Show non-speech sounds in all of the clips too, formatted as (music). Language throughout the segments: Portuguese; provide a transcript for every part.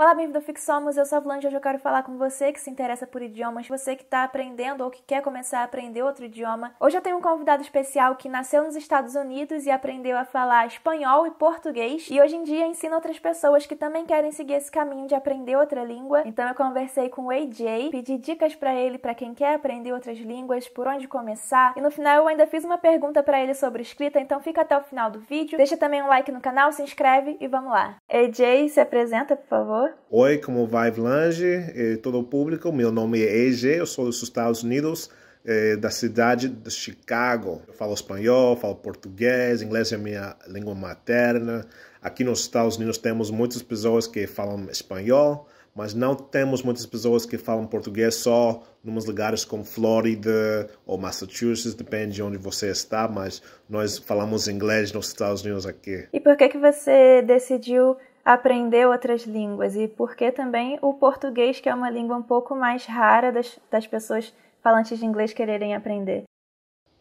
Olá, bem-vindo ao Fixomos, eu sou a Vlange, hoje eu quero falar com você que se interessa por idiomas, você que está aprendendo ou que quer começar a aprender outro idioma. Hoje eu tenho um convidado especial que nasceu nos Estados Unidos e aprendeu a falar espanhol e português e hoje em dia ensina outras pessoas que também querem seguir esse caminho de aprender outra língua. Então eu conversei com o AJ, pedi dicas para ele para quem quer aprender outras línguas, por onde começar e no final eu ainda fiz uma pergunta para ele sobre escrita, então fica até o final do vídeo, deixa também um like no canal, se inscreve e vamos lá. AJ, se apresenta, por favor favor. Oi, como vai, Vlange e todo o público? Meu nome é EG, eu sou dos Estados Unidos, eh, da cidade de Chicago. Eu falo espanhol, falo português, inglês é minha língua materna. Aqui nos Estados Unidos temos muitas pessoas que falam espanhol, mas não temos muitas pessoas que falam português só em lugares como Flórida ou Massachusetts, depende de onde você está, mas nós falamos inglês nos Estados Unidos aqui. E por que que você decidiu aprender outras línguas e porque também o português, que é uma língua um pouco mais rara das, das pessoas falantes de inglês quererem aprender.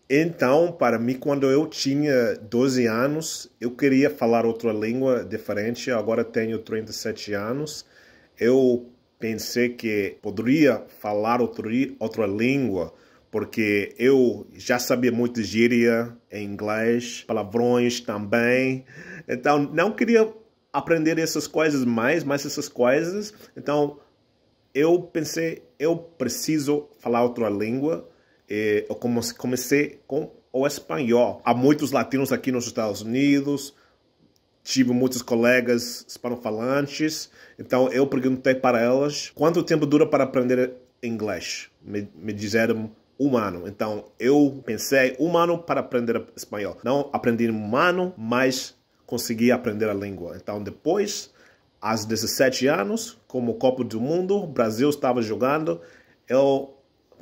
Então, para mim, quando eu tinha 12 anos, eu queria falar outra língua diferente. Agora tenho 37 anos. Eu pensei que poderia falar outro, outra língua, porque eu já sabia muito gíria em inglês, palavrões também. Então, não queria aprender essas coisas mais, mais essas coisas. Então, eu pensei, eu preciso falar outra língua. E eh, eu comecei com o espanhol. Há muitos latinos aqui nos Estados Unidos, tive muitos colegas hispanofalantes, então eu perguntei para elas quanto tempo dura para aprender inglês. Me, me disseram um ano. Então eu pensei um ano para aprender espanhol. Não aprendi um ano, mas consegui aprender a língua. Então, depois, aos 17 anos, como Copa do Mundo, Brasil estava jogando, eu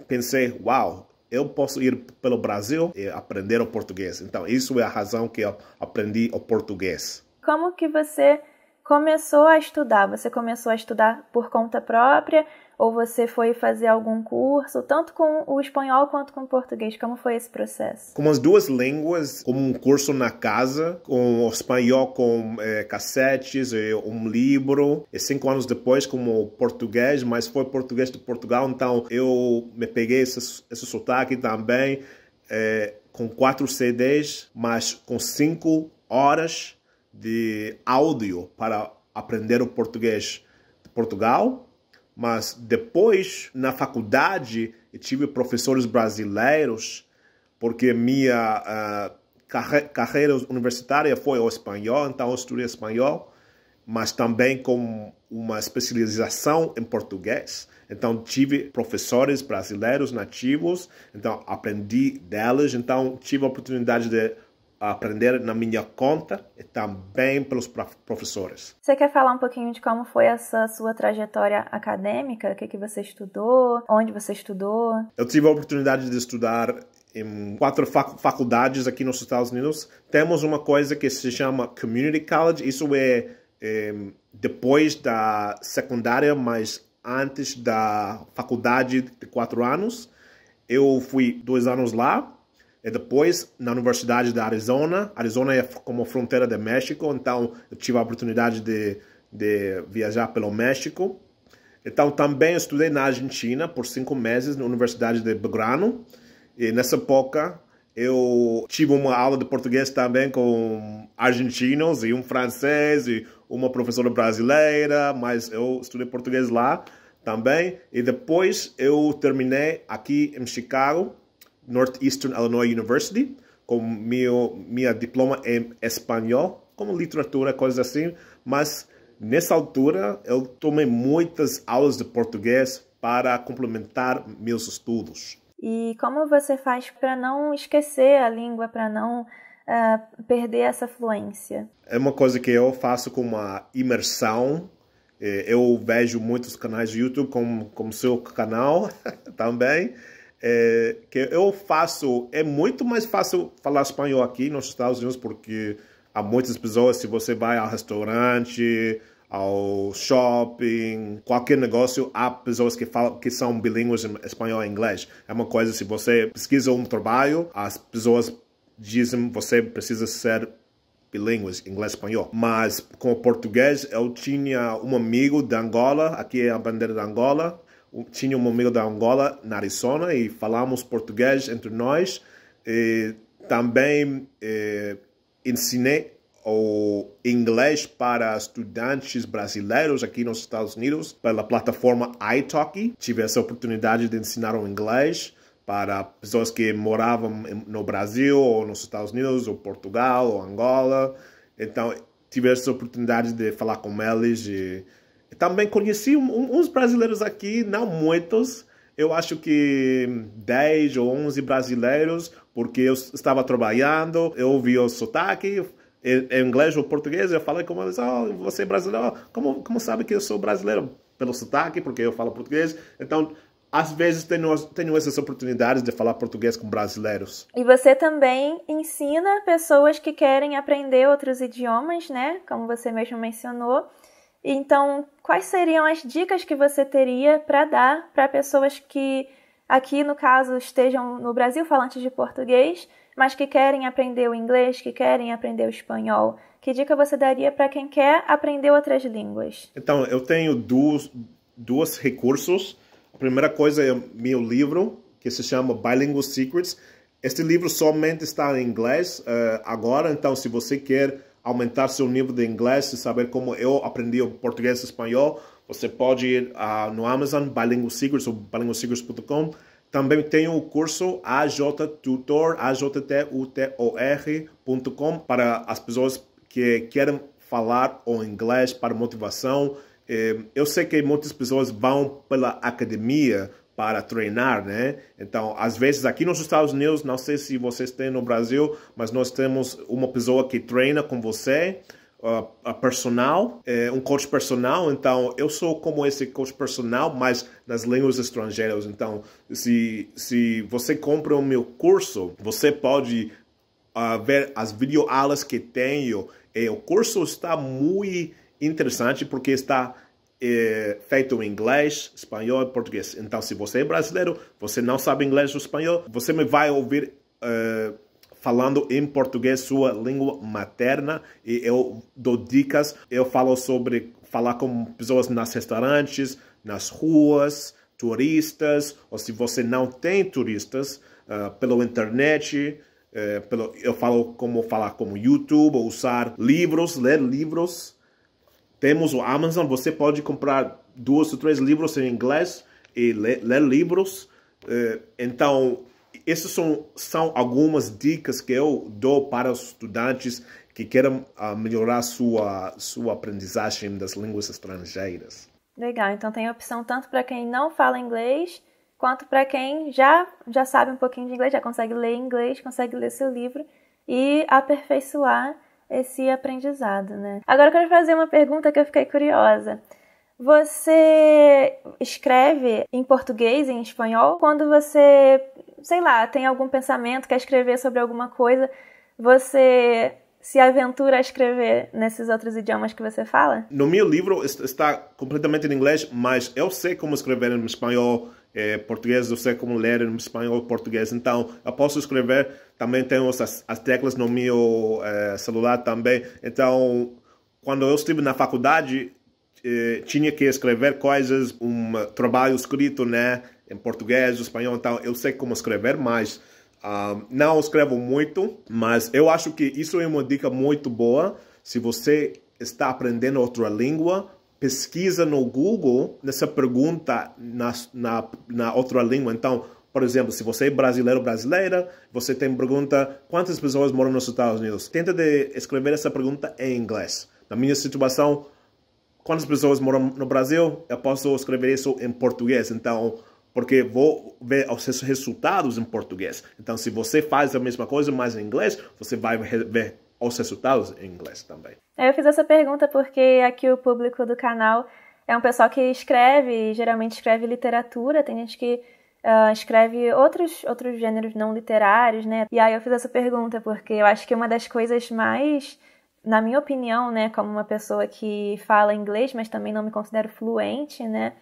pensei, uau, eu posso ir pelo Brasil e aprender o português. Então, isso é a razão que eu aprendi o português. Como que você começou a estudar? Você começou a estudar por conta própria? ou você foi fazer algum curso, tanto com o espanhol quanto com o português? Como foi esse processo? Com as duas línguas, como um curso na casa, com o espanhol com é, cassetes, um livro, e cinco anos depois como português, mas foi português de Portugal, então eu me peguei esse, esse sotaque também, é, com quatro CDs, mas com cinco horas de áudio para aprender o português de Portugal mas depois, na faculdade, tive professores brasileiros, porque minha uh, carre carreira universitária foi o espanhol, então eu estudei espanhol, mas também com uma especialização em português. Então tive professores brasileiros nativos, então aprendi delas, então tive a oportunidade de a aprender na minha conta e também pelos professores. Você quer falar um pouquinho de como foi essa sua trajetória acadêmica? O que, que você estudou? Onde você estudou? Eu tive a oportunidade de estudar em quatro faculdades aqui nos Estados Unidos. Temos uma coisa que se chama Community College. Isso é, é depois da secundária, mas antes da faculdade de quatro anos. Eu fui dois anos lá e é depois, na Universidade da Arizona, Arizona é como fronteira do México, então eu tive a oportunidade de, de viajar pelo México. Então, também estudei na Argentina por cinco meses, na Universidade de Belgrano. E nessa época, eu tive uma aula de português também com argentinos e um francês e uma professora brasileira, mas eu estudei português lá também. E depois eu terminei aqui em Chicago Northeastern Illinois University, com meu minha diploma em espanhol, como literatura, coisas assim, mas nessa altura eu tomei muitas aulas de português para complementar meus estudos. E como você faz para não esquecer a língua, para não uh, perder essa fluência? É uma coisa que eu faço com uma imersão. Eh, eu vejo muitos canais de YouTube como, como seu canal (laughs) também é, que eu faço, é muito mais fácil falar espanhol aqui nos Estados Unidos, porque há muitas pessoas, se você vai ao restaurante, ao shopping, qualquer negócio, há pessoas que falam que são bilíngues em espanhol e inglês. É uma coisa, se você pesquisa um trabalho, as pessoas dizem você precisa ser em inglês e espanhol. Mas com o português, eu tinha um amigo de Angola, aqui é a bandeira da Angola, tinha um amigo da Angola, na Arizona, e falamos português entre nós. E também eh, ensinei o inglês para estudantes brasileiros aqui nos Estados Unidos pela plataforma iTalki. Tive essa oportunidade de ensinar o inglês para pessoas que moravam no Brasil, ou nos Estados Unidos, ou Portugal, ou Angola. Então, tive essa oportunidade de falar com eles e também conheci uns brasileiros aqui, não muitos, eu acho que 10 ou 11 brasileiros, porque eu estava trabalhando, eu ouvi o sotaque, em inglês ou português, eu falei com eles, oh, você é brasileiro, oh, como, como sabe que eu sou brasileiro? Pelo sotaque, porque eu falo português. Então, às vezes tenho, tenho essas oportunidades de falar português com brasileiros. E você também ensina pessoas que querem aprender outros idiomas, né? Como você mesmo mencionou. Então, quais seriam as dicas que você teria para dar para pessoas que aqui no caso estejam no Brasil falantes de português, mas que querem aprender o inglês, que querem aprender o espanhol? Que dica você daria para quem quer aprender outras línguas? Então, eu tenho duas duas recursos. A primeira coisa é meu livro, que se chama Bilingual Secrets. Este livro somente está em inglês uh, agora, então se você quer aumentar seu nível de inglês e saber como eu aprendi o português e espanhol, você pode ir uh, no Amazon, Bilingual Secrets ou bilingualsecrets.com. Também tenho o curso ajtutor, ajtutor.com para as pessoas que querem falar o inglês para motivação. Eh, eu sei que muitas pessoas vão pela academia, para treinar, né? Então, às vezes aqui nos Estados Unidos, não sei se vocês têm no Brasil, mas nós temos uma pessoa que treina com você, a personal, é, um coach personal. Então, eu sou como esse coach personal, mas nas línguas estrangeiras. Então, se, se você compra o meu curso, você pode uh, ver as videoaulas que tenho. E o curso está muito interessante porque está é, feito em inglês, espanhol e português. Então, se você é brasileiro, você não sabe inglês ou espanhol, você me vai ouvir uh, falando em português, sua língua materna, e eu dou dicas. Eu falo sobre falar com pessoas nas restaurantes, nas ruas, turistas, ou se você não tem turistas, uh, eh, pela internet. Uh, pelo, eu falo como falar como YouTube, ou usar livros, ler livros temos o Amazon, você pode comprar dois ou três livros em inglês e ler, ler livros. Eh, então, essas são, são algumas dicas que eu dou para os estudantes que querem ah, melhorar sua, sua aprendizagem das línguas estrangeiras. Legal, então tem opção tanto para quem não fala inglês, quanto para quem já, já sabe um pouquinho de inglês, já consegue ler inglês, consegue ler seu livro e aperfeiçoar esse aprendizado, né? Agora eu quero fazer uma pergunta que eu fiquei curiosa. Você escreve em português, em espanhol, quando você, sei lá, tem algum pensamento, quer escrever sobre alguma coisa, você se aventura a escrever nesses outros idiomas que você fala? No meu livro está completamente em inglês, mas eu sei como escrever em espanhol, é, português, eu sei como ler em espanhol português. Então, eu posso escrever, também tenho as, as teclas no meu é, celular também. Então, quando eu estive na faculdade, é, tinha que escrever coisas, um trabalho escrito, né, em português, espanhol, então eu sei como escrever mais. Uh, ah, não escrevo muito, mas eu acho que isso é uma dica muito boa. Se você está aprendendo outra língua, pesquisa no Google nessa pergunta na, na, na outra língua. Então, por exemplo, se você é brasileiro ou brasileira, você tem pergunta quantas pessoas moram nos Estados Unidos. Tenta de escrever essa pergunta em inglês. Na minha situação, quantas pessoas moram no Brasil? Eu posso escrever isso em português. Então, porque vou ver os resultados em português. Então, se você faz a mesma coisa, mas em inglês, você vai ver os resultados em inglês também. É, eu fiz essa pergunta porque aqui o público do canal é um pessoal que escreve, geralmente escreve literatura, tem gente que uh, escreve outros, outros gêneros não literários, né? E aí eu fiz essa pergunta porque eu acho que uma das coisas mais, na minha opinião, né, como uma pessoa que fala inglês, mas também não me considero fluente, né?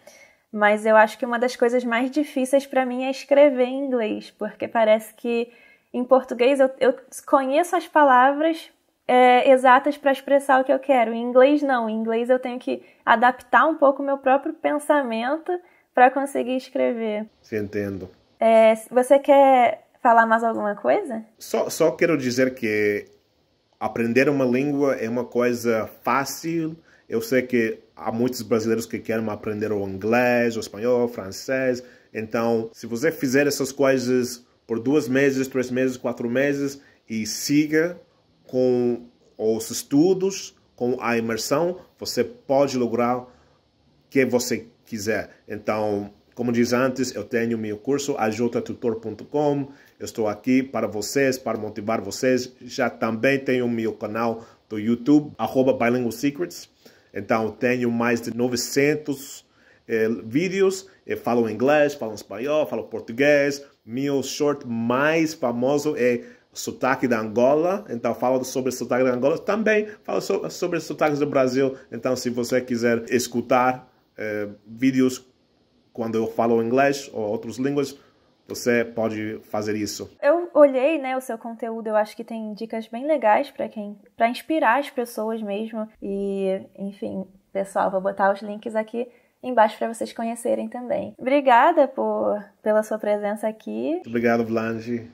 Mas eu acho que uma das coisas mais difíceis para mim é escrever em inglês, porque parece que em português, eu, eu conheço as palavras é, exatas para expressar o que eu quero. Em inglês, não. Em inglês, eu tenho que adaptar um pouco o meu próprio pensamento para conseguir escrever. Sim, entendo. É, você quer falar mais alguma coisa? Só, só quero dizer que aprender uma língua é uma coisa fácil. Eu sei que há muitos brasileiros que querem aprender o inglês, o espanhol, o francês. Então, se você fizer essas coisas por dois meses, três meses, quatro meses e siga com os estudos, com a imersão, você pode lograr o que você quiser. Então, como diz antes, eu tenho meu curso ajutatutor.com. Eu estou aqui para vocês, para motivar vocês. Já também tenho meu canal do YouTube, arroba Bilingual Secrets. Então, tenho mais de 900 é, vídeos, é, falam inglês, falam espanhol, falam português. Meu short mais famoso é sotaque da Angola, então falo sobre sotaque da Angola. Também falo so, sobre sotaques do Brasil. Então, se você quiser escutar é, vídeos quando eu falo inglês ou outras línguas, você pode fazer isso. Eu olhei, né, o seu conteúdo, eu acho que tem dicas bem legais para quem, para inspirar as pessoas mesmo e, enfim, pessoal, vou botar os links aqui embaixo para vocês conhecerem também. Obrigada por, pela sua presença aqui. Obrigado, Blanche.